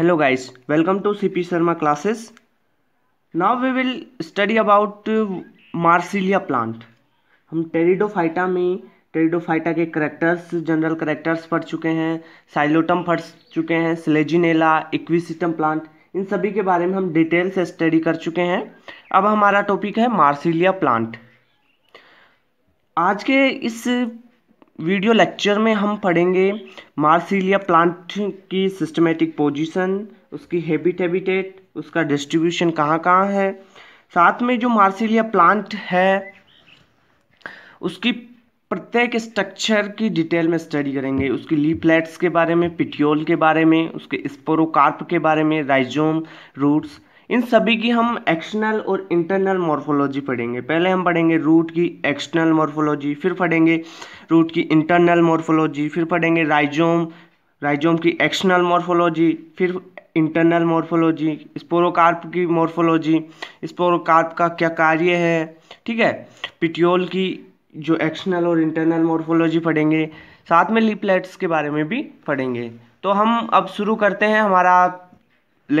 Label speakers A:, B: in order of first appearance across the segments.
A: guys welcome to C P Sharma classes now we will study about Marsilea plant हम pteridophyta में pteridophyta के characters general characters पढ़ चुके हैं साइलोटम पढ़ चुके हैं स्लेजिनेला इक्विसिटम प्लांट इन सभी के बारे में हम डिटेल से स्टडी कर चुके हैं अब हमारा टॉपिक है मार्सिलिया प्लांट आज के इस वीडियो लेक्चर में हम पढ़ेंगे मार्सिलिया प्लांट की सिस्टमेटिक पोजीशन उसकी हैबिट हैबिटेट उसका डिस्ट्रीब्यूशन कहाँ कहाँ है साथ में जो मार्सिलिया प्लांट है उसकी प्रत्येक स्ट्रक्चर की डिटेल में स्टडी करेंगे उसकी लीपलेट्स के बारे में पिटियोल के बारे में उसके स्पोरोकार्प के बारे में राइजोम रूट्स इन सभी की हम एक्सटर्नल और इंटरनल मॉर्फोलॉजी पढ़ेंगे पहले हम पढ़ेंगे रूट की एक्सटर्नल मॉर्फोलॉजी फिर पढ़ेंगे रूट की इंटरनल मॉर्फोलॉजी फिर पढ़ेंगे राइजोम राइजोम की एक्सटर्नल मॉर्फोलॉजी फिर इंटरनल मॉर्फोलॉजी स्पोरोकार्प की मॉर्फोलॉजी स्पोरोकार्प का क्या कार्य है ठीक है पिटियोल की जो एक्सटर्नल और इंटरनल मॉर्फोलॉजी पढ़ेंगे साथ में लिपलेट्स के बारे में भी पढ़ेंगे तो हम अब शुरू करते हैं हमारा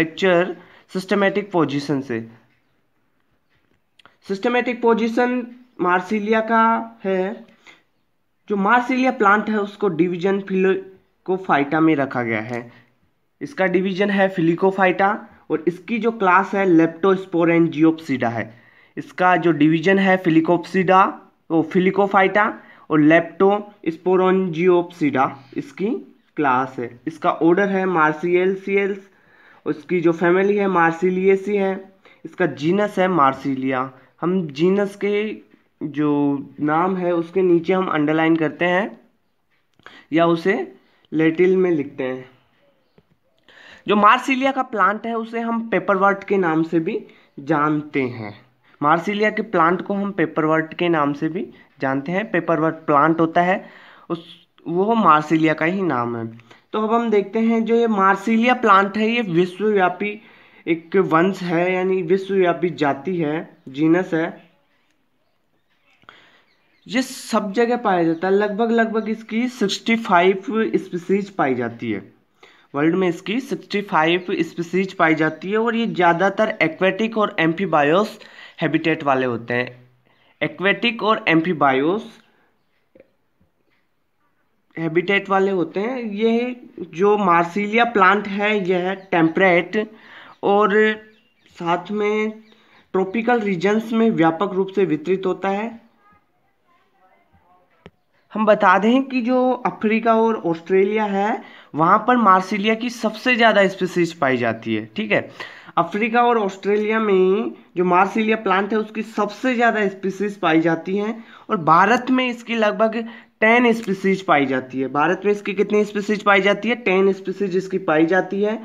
A: लेक्चर सिस्टमेटिक पोजीशन से सिस्टमेटिक पोजीशन मार्सिलिया का है जो मार्सिलिया प्लांट है उसको डिवीजन फिलिकोफाइटा में रखा गया है इसका डिवीजन है फिलिकोफाइटा और इसकी जो क्लास है लेप्टोस्पोरेंजियोप्सिडा है इसका जो डिवीजन है फिलिकोप्सिडा वो फिलिकोफाइटा और लेप्टोस्पोरोजियोप्सिडा इसकी क्लास है इसका ऑर्डर है मार्सियलसियल्स उसकी जो फैमिली है मार्सिलियसी है इसका जीनस है मार्सिलिया हम जीनस के जो नाम है उसके नीचे हम अंडरलाइन करते हैं या उसे लेटिल में लिखते हैं जो मार्सिलिया का प्लांट है उसे हम पेपरवर्ट के नाम से भी जानते हैं मार्सिलिया के प्लांट को हम पेपरवर्ट के नाम से भी जानते हैं पेपरवर्ट प्लांट होता है उस वो मार्सिलिया का ही नाम है तो अब हम देखते हैं जो ये मार्सिलिया प्लांट है ये विश्वव्यापी एक वंश है यानी विश्वव्यापी जाति है जीनस है ये सब जगह पाया जाता है लगभग लगभग इसकी 65 स्पीसीज पाई जाती है वर्ल्ड में इसकी 65 स्पीसीज पाई जाती है और ये ज़्यादातर एक्वेटिक और एम्फीबायोस हैबिटेट वाले होते हैं एक्वेटिक और एम्फीबायोस हैबिटेट वाले होते हैं ये जो मार्सिलिया प्लांट है यह है टेम्परेट और साथ में ट्रॉपिकल रीजन्स में व्यापक रूप से वितरित होता है हम बता दें कि जो अफ्रीका और ऑस्ट्रेलिया है वहाँ पर मार्सिलिया की सबसे ज़्यादा स्पीसीज पाई जाती है ठीक है अफ्रीका और ऑस्ट्रेलिया में जो मार्सिलिया प्लांट है उसकी सबसे ज़्यादा स्पीसीज पाई जाती हैं और भारत में इसकी लगभग टेन स्पीसीज पाई जाती है भारत में इसकी कितनी स्पीसीज पाई जाती है टेन स्पीसीज इसकी पाई जाती है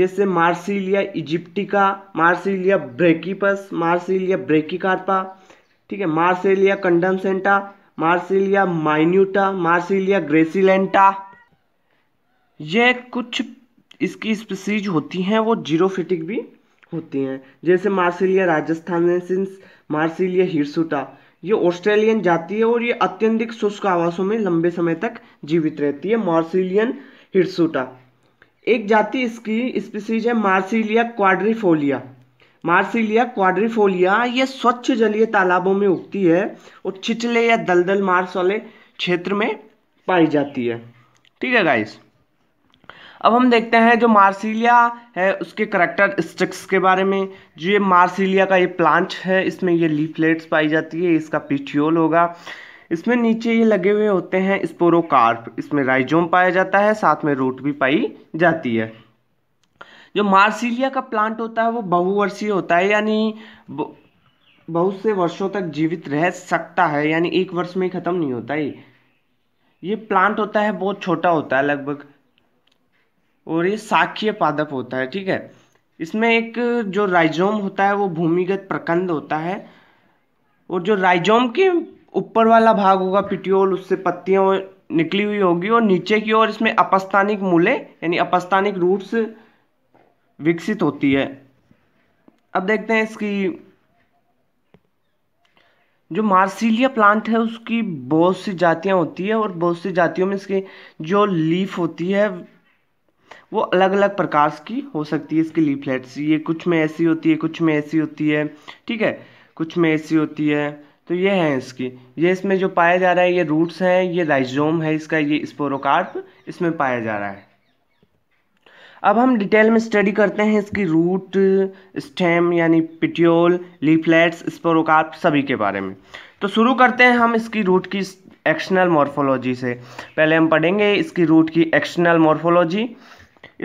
A: जैसे Marsilea aegyptiaca Marsilea brachypus Marsilea brachycarpa ठीक है Marsilea condensata Marsilea minuta Marsilea gracilenta ये कुछ इसकी स्पीसीज होती हैं वो जीरोफिटिक भी होती हैं जैसे मार्सिलिया राजस्थान मार्सिलिया हिरसुटा ये ऑस्ट्रेलियन जाति है और ये अत्यंतिक शुष्क आवासों में लंबे समय तक जीवित रहती है मार्सिलियन हिरसुटा एक जाति इसकी स्पीसीज है मार्सिलिया क्वाड्रिफोलिया मार्सिलिया क्वाड्रिफोलिया ये स्वच्छ जलीय तालाबों में उगती है और छिचले या दलदल मार्स वाले क्षेत्र में पाई जाती है ठीक है गाइस अब हम देखते हैं जो मार्सिलिया है उसके करेक्टर स्ट्रिक्स के बारे में जो ये मार्सिलिया का ये प्लांट है इसमें ये लीफलेट्स पाई जाती है इसका पिट्यूल होगा इसमें नीचे ये लगे हुए होते हैं स्पोरोकार्प इसमें राइजोम पाया जाता है साथ में रूट भी पाई जाती है जो मार्सिलिया का प्लांट होता है वो बहुवर्षीय होता है यानी बहुत से वर्षों तक जीवित रह सकता है यानी एक वर्ष में ख़त्म नहीं होता ही ये प्लांट होता है बहुत छोटा होता है लगभग और ये साखीय पादप होता है ठीक है इसमें एक जो राइजोम होता है वो भूमिगत प्रकंद होता है और जो राइजोम के ऊपर वाला भाग होगा पिटियोल उससे पत्तियाँ निकली हुई होगी और नीचे की ओर इसमें अपस्थानिक मूले यानी अपस्थानिक रूट्स विकसित होती है अब देखते हैं इसकी जो मार्सिलिया प्लांट है उसकी बहुत सी जातियां होती है और बहुत सी जातियों में इसके जो लीफ होती है वो अलग अलग प्रकार की हो सकती है इसकी लीफलेट्स ये कुछ में ऐसी होती है कुछ में ऐसी होती है ठीक है कुछ में ऐसी होती है तो ये है इसकी ये इसमें जो पाया जा रहा है ये रूट्स हैं ये राइजोम है इसका ये स्पोरोकार्प इसमें पाया जा रहा है अब हम डिटेल में स्टडी करते हैं इसकी रूट स्टेम यानी पिट्योल लीफलेट्स स्पोरोकार्प सभी के बारे में तो शुरू करते हैं हम इसकी रूट की एक्शनल मॉर्फोलॉजी से पहले हम पढ़ेंगे इसकी रूट की एक्शनल मॉर्फोलॉजी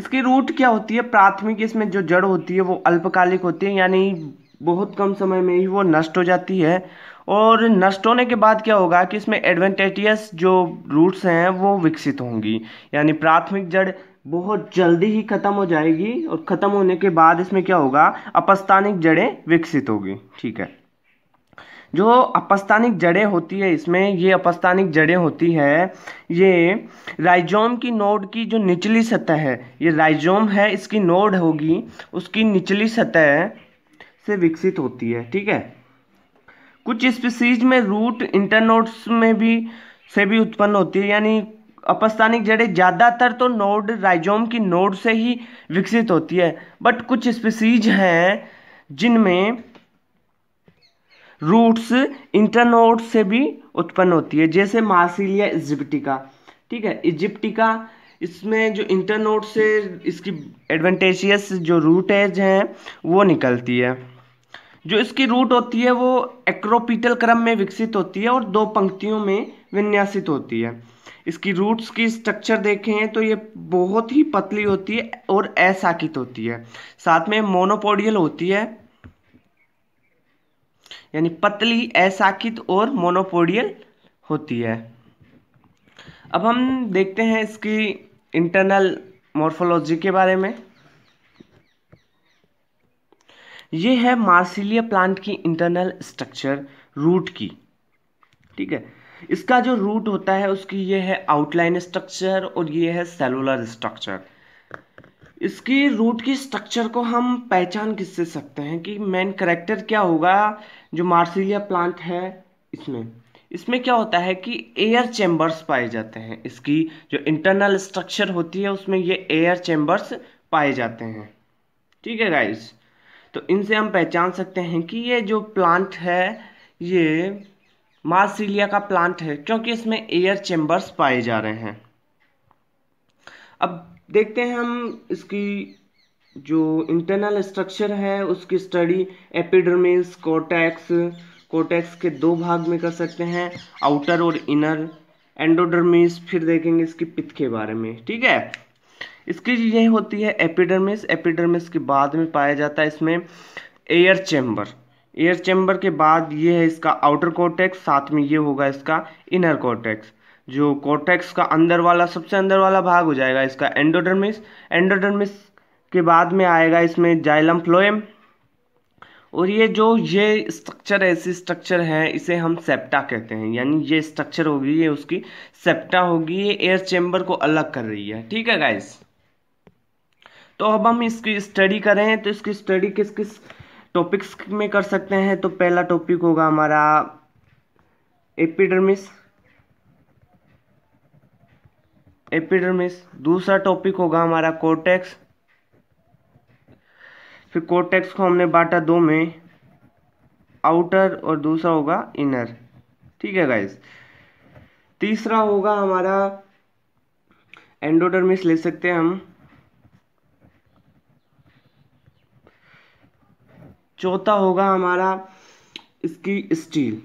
A: इसकी रूट क्या होती है प्राथमिक इसमें जो जड़ होती है वो अल्पकालिक होती है यानी बहुत कम समय में ही वो नष्ट हो जाती है और नष्ट होने के बाद क्या होगा कि इसमें एडवेंटेटियस जो रूट्स हैं वो विकसित होंगी यानी प्राथमिक जड़ बहुत जल्दी ही ख़त्म हो जाएगी और ख़त्म होने के बाद इसमें क्या होगा अपस्तानिक जड़ें विकसित होगी ठीक है जो अपस्तानिक जड़ें होती है इसमें ये अपस्तानिक जड़ें होती है ये राइजोम की नोड की जो निचली सतह है ये राइजोम है इसकी नोड होगी उसकी निचली सतह से विकसित होती है ठीक है कुछ स्पीसीज में रूट इंटरनोड्स में भी से भी उत्पन्न होती है यानी अपस्थानिक जड़ें ज़्यादातर तो नोड राइजोम की नोड से ही विकसित होती है बट कुछ स्पीसीज हैं जिनमें रूट्स इंटरनोड से भी उत्पन्न होती है जैसे मार्सिलिया इजिप्टिका ठीक है इजिप्टिका इसमें जो इंटरनोड से इसकी एडवेंटेजियस जो रूट एज हैं वो निकलती है जो इसकी रूट होती है वो एक्रोपीटल क्रम में विकसित होती है और दो पंक्तियों में विन्यासित होती है इसकी रूट्स की स्ट्रक्चर देखें तो ये बहुत ही पतली होती है और असाकित होती है साथ में मोनोपोडियल होती है यानी पतली असाकित और मोनोपोडियल होती है अब हम देखते हैं इसकी इंटरनल मॉर्फोलॉजी के बारे में ये है मार्सिलिया प्लांट की इंटरनल स्ट्रक्चर रूट की ठीक है इसका जो रूट होता है उसकी ये है आउटलाइन स्ट्रक्चर और ये है सेलुलर स्ट्रक्चर इसकी रूट की स्ट्रक्चर को हम पहचान किससे सकते हैं कि मेन करेक्टर क्या होगा जो मार्सिलिया प्लांट है इसमें इसमें क्या होता है कि एयर चैम्बर्स पाए जाते हैं इसकी जो इंटरनल स्ट्रक्चर होती है उसमें ये एयर चैम्बर्स पाए जाते हैं ठीक है गाइस तो इनसे हम पहचान सकते हैं कि ये जो प्लांट है ये मार्सिलिया का प्लांट है क्योंकि इसमें एयर चेंबर्स पाए जा रहे हैं अब देखते हैं हम इसकी जो इंटरनल स्ट्रक्चर है उसकी स्टडी एपिडर्मिस कोटैक्स कोटैक्स के दो भाग में कर सकते हैं आउटर और इनर एंडोडर्मिस फिर देखेंगे इसकी पित्त के बारे में ठीक है इसकी यही होती है एपिडर्मिस एपिडर्मिस के बाद में पाया जाता है इसमें एयर चैम्बर एयर चैम्बर के बाद ये है इसका आउटर कोटेक्स साथ में ये होगा इसका इनर कोटेक्स जो कोटेक्स का अंदर वाला सबसे अंदर वाला भाग हो जाएगा इसका एंडोडर्मिस एंडोडर्मिस के बाद में आएगा इसमें जाइलम फ्लोएम और ये जो ये स्ट्रक्चर ऐसी स्ट्रक्चर है इसे हम सेप्टा कहते हैं यानी ये स्ट्रक्चर होगी ये उसकी सेप्टा होगी ये एयर चैम्बर को अलग कर रही है ठीक है गाइस तो अब हम इसकी स्टडी करें तो इसकी स्टडी किस किस टॉपिक्स में कर सकते हैं तो पहला टॉपिक होगा हमारा एपिडर्मिस एपिडर्मिस दूसरा टॉपिक होगा हमारा कोटेक्स फिर कोटेक्स को हमने बांटा दो में आउटर और दूसरा होगा इनर ठीक है गाइस तीसरा होगा हमारा एंडोडर्मिस ले सकते हैं हम चौथा होगा हमारा इसकी स्टील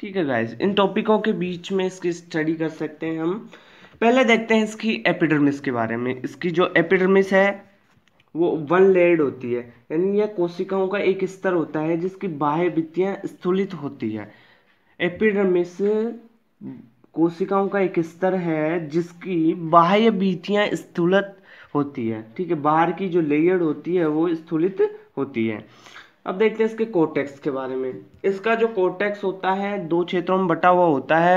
A: ठीक है गाइज इन टॉपिकों के बीच में इसकी स्टडी कर सकते हैं हम पहले देखते हैं इसकी एपिडर्मिस के बारे में इसकी जो एपिडर्मिस है वो वन लेयर्ड होती है यानी यह कोशिकाओं का एक स्तर होता है जिसकी बाह्य भित्तियां स्थूलित होती है एपिडर्मिस कोशिकाओं का एक स्तर है जिसकी बाह्य भित्तियां स्थूलित होती है ठीक है बाहर की जो लेयर होती है वो स्थूलित होती है अब देखते हैं इसके कोटेक्स के बारे में इसका जो कोटेक्स होता है दो क्षेत्रों में बटा हुआ होता है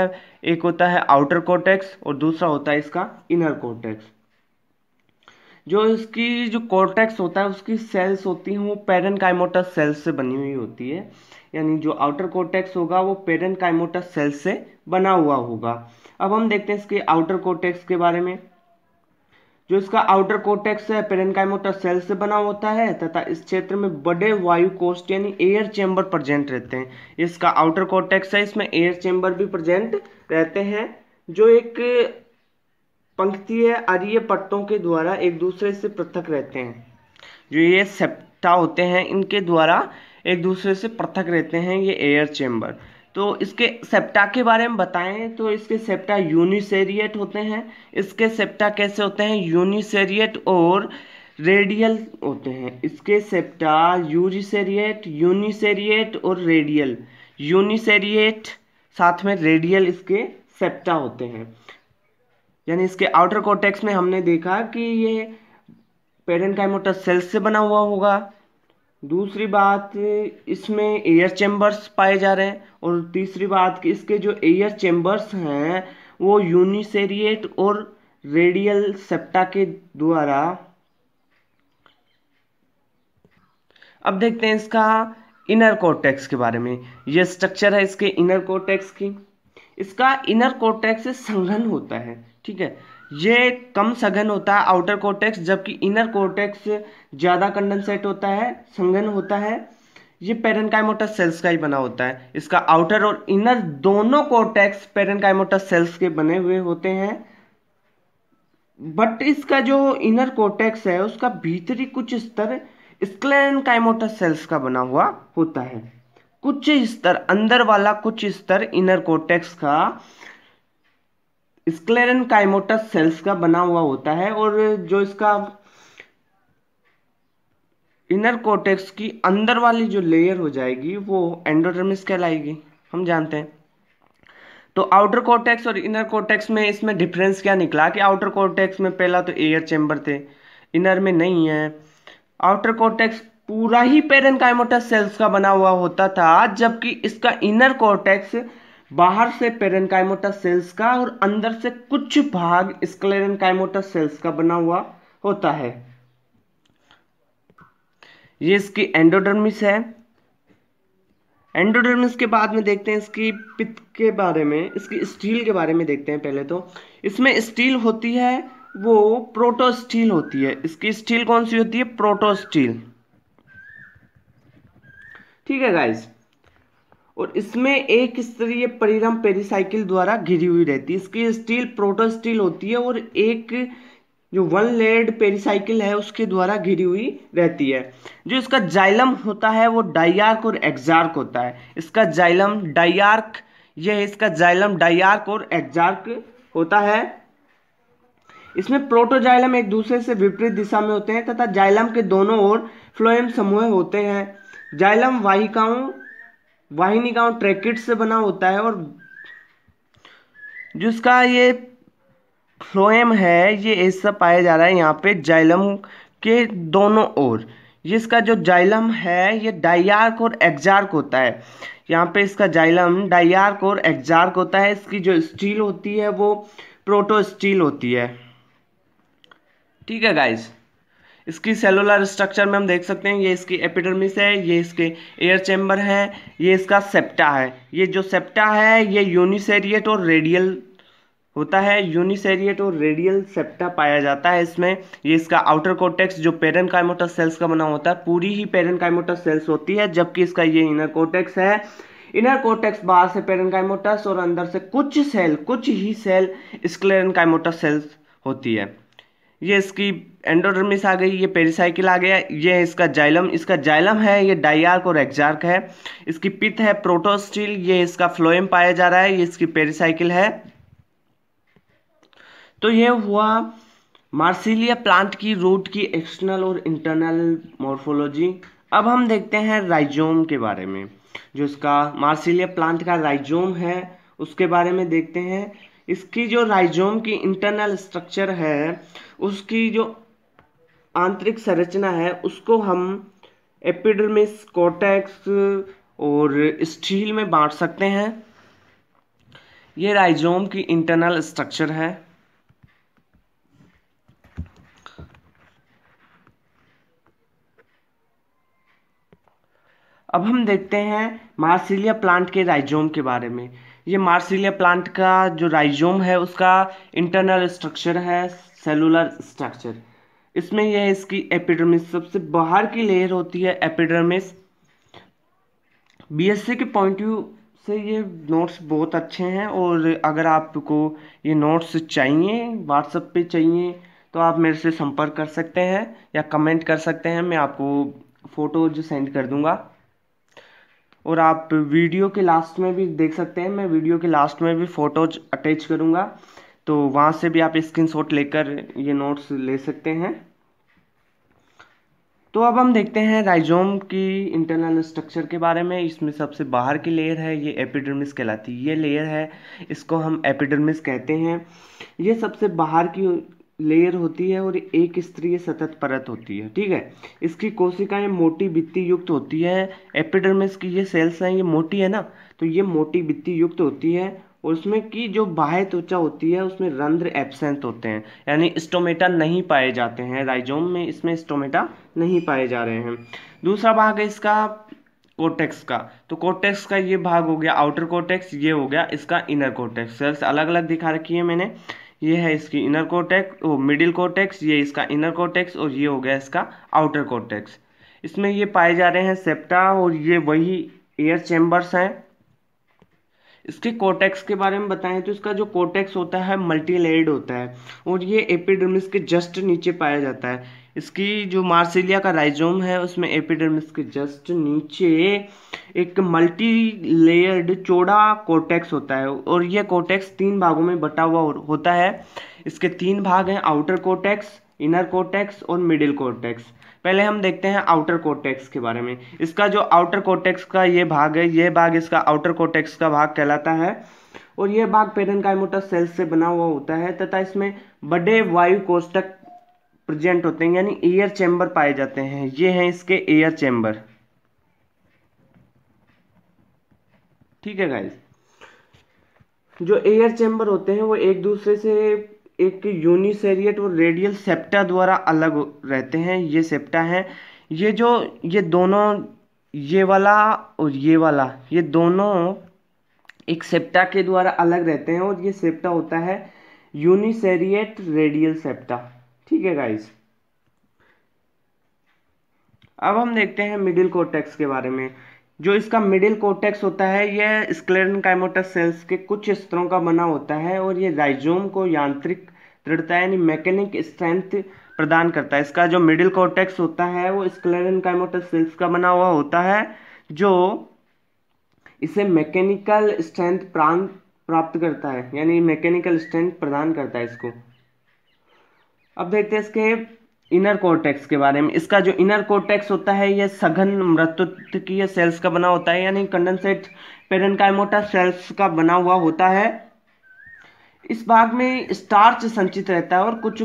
A: एक होता है आउटर कोटेक्स और दूसरा होता है इसका इनर कोटेक्स जो इसकी जो कोटेक्स होता है उसकी सेल्स होती हैं वो पेरन काइमोटस सेल्स से बनी हुई होती है यानी जो आउटर कोटेक्स होगा वो पेरन काइमोटस सेल्स से बना हुआ होगा अब हम देखते हैं इसके आउटर कोटेक्स के बारे में जो इसका आउटर कोटेक्स है पेरेनकाइमोटा सेल से बना होता है तथा इस क्षेत्र में बड़े वायु कोष यानी एयर चेंबर प्रजेंट रहते हैं इसका आउटर कोटेक्स है इसमें एयर चेंबर भी प्रेजेंट रहते हैं जो एक पंक्तीय आर्य पट्टों के द्वारा एक दूसरे से पृथक रहते हैं जो ये सेप्टा होते हैं इनके द्वारा एक दूसरे से पृथक रहते हैं ये एयर चेंबर तो इसके सेप्टा के बारे में बताएं तो इसके सेप्टा यूनिसेरिएट होते हैं इसके सेप्टा कैसे होते हैं यूनिसेरिएट और रेडियल होते हैं इसके सेप्टा यूरिसेरिएट यूनिसेरिएट और रेडियल यूनिसेरिएट साथ में रेडियल इसके सेप्टा होते हैं यानी इसके आउटर कॉटेक्स में हमने देखा कि ये पेरेंट सेल्स से बना हुआ होगा दूसरी बात इसमें एयर चैम्बर्स पाए जा रहे हैं और तीसरी बात कि इसके जो एयर चैम्बर्स हैं वो यूनिसेरिएट और रेडियल सेप्टा के द्वारा अब देखते हैं इसका इनर कोटेक्स के बारे में यह स्ट्रक्चर है इसके इनर कोटेक्स की इसका इनर कोटेक्स संग्रहण संघन होता है ठीक है ये कम सघन होता है आउटर कोटेक्स जबकि इनर कोटेक्स ज़्यादा कंडेंसेट होता है संघन होता है ये पेरेंकाइमोटस सेल्स का ही बना होता है इसका आउटर और इनर दोनों कोटेक्स पेरेंकाइमोटस सेल्स के बने हुए होते हैं बट इसका जो इनर कोटेक्स है उसका भीतरी कुछ स्तर स्क्लेरनकाइमोटस सेल्स का बना हुआ होता है कुछ स्तर अंदर वाला कुछ स्तर इनर कोटेक्स का स्क्लेरन काइमोटस सेल्स का बना हुआ होता है और जो इसका इनर कोटेक्स की अंदर वाली जो लेयर हो जाएगी वो एंडोडर्मिस कहलाएगी हम जानते हैं तो आउटर कोटेक्स और इनर कोटेक्स में इसमें डिफरेंस क्या निकला कि आउटर कोटेक्स में पहला तो एयर चेंबर थे इनर में नहीं है आउटर कोटेक्स पूरा ही पेरन सेल्स का बना हुआ होता था जबकि इसका इनर कोटेक्स बाहर से पेरेनकाइमोटा सेल्स का और अंदर से कुछ भाग स्क्लेरेनकाइमोटा सेल्स का बना हुआ होता है ये इसकी एंडोडर्मिस है एंडोडर्मिस के बाद में देखते हैं इसकी पित्त के बारे में इसकी स्टील के बारे में देखते हैं पहले तो इसमें स्टील होती है वो प्रोटो स्टील होती है इसकी स्टील कौन सी होती है प्रोटो स्टील ठीक है गाइज़ और इसमें एक स्तरीय परिरम पेरिसाइकिल द्वारा घिरी हुई रहती है इसकी स्टील प्रोटोस्टील होती है और एक जो वन लेड पेरिसाइकिल है उसके द्वारा घिरी हुई रहती है जो इसका जाइलम होता है वो डाइआर्क और एक्जार्क होता है इसका जाइलम डाइआर्क यह इसका जाइलम डायार्क और एक्जार्क होता है इसमें प्रोटोजाइलम एक दूसरे से विपरीत दिशा में होते हैं तथा जाइलम के दोनों ओर फ्लोएम समूह होते हैं जाइलम वाहिकाओं वाहिनी गांव ट्रैकेट से बना होता है और जिसका ये फ्लोएम है ये ऐसा पाया जा रहा है यहाँ पे जाइलम के दोनों ओर इसका जो जाइलम है ये डायार्क और एग्जार्क होता है यहाँ पे इसका जाइलम डायार्क और एग्जार्क होता है इसकी जो स्टील होती है वो प्रोटो स्टील होती है ठीक है गाइज़ इसकी सेलुलर स्ट्रक्चर में हम देख सकते हैं ये इसकी एपिडर्मिस है ये इसके एयर चैम्बर है ये इसका सेप्टा है ये जो सेप्टा है ये यूनिसेरिएट और रेडियल होता है यूनिसेरिएट और रेडियल सेप्टा पाया जाता है इसमें ये इसका आउटर कोटेक्स जो पेरन काइमोटर सेल्स का बना होता है पूरी ही पेरन काइमोटर सेल्स होती है जबकि इसका ये इनर कोटेक्स है इनर कोटेक्स बाहर से पेरन और अंदर से कुछ सेल कुछ ही सेल स्क्लेरन सेल्स होती है ये इसकी एंडोडर्मिस आ गई ये पेरिसाइकिल आ गया ये इसका जाइलम इसका जाइलम है ये डाइआर्क और एक्जार्क है इसकी पित है प्रोटोस्टील ये इसका फ्लोएम पाया जा रहा है ये इसकी पेरिसाइकिल है तो ये हुआ मार्सिलिया प्लांट की रूट की एक्सटर्नल और इंटरनल मॉर्फोलॉजी अब हम देखते हैं राइजोम के बारे में जो इसका मार्सिलिया प्लांट का राइजोम है उसके बारे में देखते हैं इसकी जो राइजोम की इंटरनल स्ट्रक्चर है उसकी जो आंतरिक संरचना है उसको हम एपिडर्मिस कोटेक्स और स्टील में बांट सकते हैं ये राइजोम की इंटरनल स्ट्रक्चर है अब हम देखते हैं मार्सिलिया प्लांट के राइजोम के बारे में ये मार्सिलिया प्लांट का जो राइजोम है उसका इंटरनल स्ट्रक्चर है सेलुलर स्ट्रक्चर इसमें यह इसकी एपिडर्मिस सबसे बाहर की लेयर होती है एपिडर्मिस बीएससी के पॉइंट व्यू से ये नोट्स बहुत अच्छे हैं और अगर आपको ये नोट्स चाहिए व्हाट्सएप पे चाहिए तो आप मेरे से संपर्क कर सकते हैं या कमेंट कर सकते हैं मैं आपको फ़ोटो जो सेंड कर दूंगा और आप वीडियो के लास्ट में भी देख सकते हैं मैं वीडियो के लास्ट में भी फ़ोटोज अटैच करूँगा तो वहाँ से भी आप स्क्रीनशॉट लेकर ये नोट्स ले सकते हैं तो अब हम देखते हैं राइजोम की इंटरनल स्ट्रक्चर के बारे में इसमें सबसे बाहर की लेयर है ये एपिडर्मिस कहलाती है ये लेयर है इसको हम एपिडर्मिस कहते हैं ये सबसे बाहर की लेयर होती है और एक स्त्रीय सतत परत होती है ठीक है इसकी कोशिकाएं मोटी बित्ती युक्त होती है एपिडर्मिस की ये सेल्स हैं ये मोटी है ना तो ये मोटी बित्ती युक्त होती है और उसमें की जो बाह्य त्वचा होती है उसमें रंध्र एब्सेंट होते हैं यानी स्टोमेटा नहीं पाए जाते हैं राइजोम में इसमें स्टोमेटा नहीं पाए जा रहे हैं दूसरा भाग है इसका कोटेक्स का तो कोटेक्स का ये भाग हो गया आउटर कोटेक्स ये हो गया इसका इनर कोटेक्स सेल्स अलग अलग दिखा रखी है मैंने ये है इसकी इनर कोटेक्स वो मिडिल कोटेक्स ये इसका इनर कोटेक्स और ये हो गया इसका आउटर कोटेक्स इसमें ये पाए जा रहे हैं सेप्टा और ये वही एयर चैम्बर्स हैं इसके कोटेक्स के बारे में बताएं तो इसका जो कोटेक्स होता है मल्टीलेड होता है और ये एपिडर्मिस के जस्ट नीचे पाया जाता है इसकी जो मार्सिलिया का राइजोम है उसमें एपिडर्मिस के जस्ट नीचे एक मल्टी लेयर्ड चौड़ा कोटेक्स होता है और यह कोटेक्स तीन भागों में बटा हुआ होता है इसके तीन भाग हैं आउटर कोटेक्स इनर कोटेक्स और मिडिल कोटेक्स पहले हम देखते हैं आउटर कोटेक्स के बारे में इसका जो आउटर कोटेक्स का ये भाग है ये भाग इसका आउटर कोटेक्स का भाग कहलाता है और यह भाग पेरन सेल्स से बना हुआ होता है तथा इसमें बड़े वायु कोष्टक प्रेजेंट होते हैं यानी एयर चैम्बर पाए जाते हैं ये हैं इसके एयर चैम्बर ठीक है गाइस जो एयर चैम्बर होते हैं वो एक दूसरे से एक यूनिसेरियट और रेडियल सेप्टा द्वारा अलग रहते हैं ये सेप्टा हैं ये जो ये दोनों ये वाला और ये वाला ये दोनों एक सेप्टा के द्वारा अलग रहते हैं और ये सेप्टा होता है यूनिसेरिएट रेडियल सेप्टा ठीक है गाइस अब हम देखते हैं मिडिल कोटेक्स के बारे में जो इसका मिडिल कोटेक्स होता है यह स्क्लेरन काइमोटस सेल्स के कुछ स्तरों का बना होता है और यह राइजोम को यांत्रिक दृढ़ता यानी मैकेनिक स्ट्रेंथ प्रदान करता है इसका जो मिडिल कोटेक्स होता है वो स्क्लेरन काइमोटस सेल्स का बना हुआ होता है जो इसे मैकेनिकल स्ट्रेंथ प्राप्त करता है यानी मैकेनिकल स्ट्रेंथ प्रदान करता है इसको अब देखते हैं इसके इनर कोर्टेक्स के बारे में इसका जो इनर कोर्टेक्स होता है यह सघन मृतकीय सेल्स का बना होता है यानी कंडेंसेट पेरनकाइमोटा सेल्स का बना हुआ होता है इस भाग में स्टार्च संचित रहता है और कुछ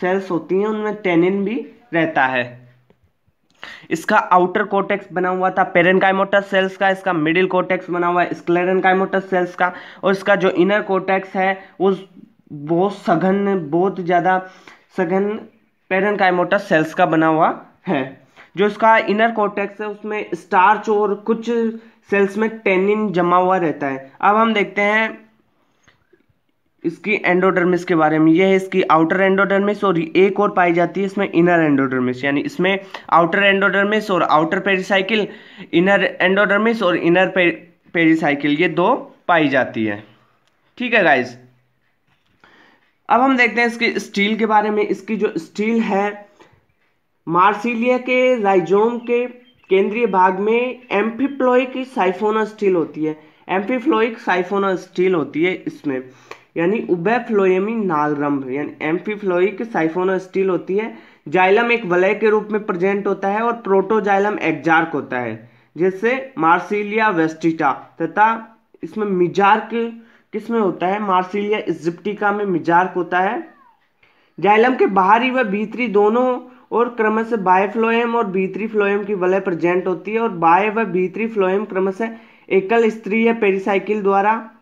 A: सेल्स होती हैं उनमें टेनिन भी रहता है इसका आउटर कोटेक्स बना हुआ था पेरेनकाइमोटस सेल्स का इसका मिडिल कोटेक्स बना हुआ है स्क्लेरनकाइमोटस सेल्स का और इसका जो इनर कोटेक्स है वो बहुत सघन बहुत ज़्यादा सघन पेरनकाइमोटा सेल्स का बना हुआ है जो इसका इनर कॉर्टेक्स है उसमें स्टार्च और कुछ सेल्स में टेनिन जमा हुआ रहता है अब हम देखते हैं इसकी एंडोडर्मिस के बारे में यह है इसकी आउटर एंडोडर्मिस और एक और पाई जाती है इसमें इनर एंडोडर्मिस यानी इसमें आउटर एंडोडर्मिस और आउटर पेरिसाइकिल इनर एंडोडर्मिस और इनर पेरिसाइकिल ये दो पाई जाती है ठीक है गाइज़ अब हम देखते हैं इसकी स्टील के बारे में इसकी जो स्टील है मार्सिलिया के राइजोम के केंद्रीय भाग में एम्फीप्लोइक साइफोना स्टील होती है एम्फीफ्लोइक साइफोना स्टील होती है इसमें यानी उबेफ्लोयमी नालरम्भ यानी एम्फीफ्लोइक साइफोना स्टील होती है जाइलम एक वलय के रूप में प्रेजेंट होता है और प्रोटोजाइलम एक्जार्क होता है जैसे मार्सिलिया वेस्टिटा तथा इसमें मिजार्क किस में होता है मार्सिलिया इजिप्टिका में मिजार्क होता है जाइलम के बाहरी व भीतरी दोनों और क्रमशः बाय फ्लोएम और भीतरी फ्लोएम की वलय प्रेजेंट होती है और बाय व भीतरी फ्लोएम क्रमशः एकल स्त्री या पेरिसाइकिल द्वारा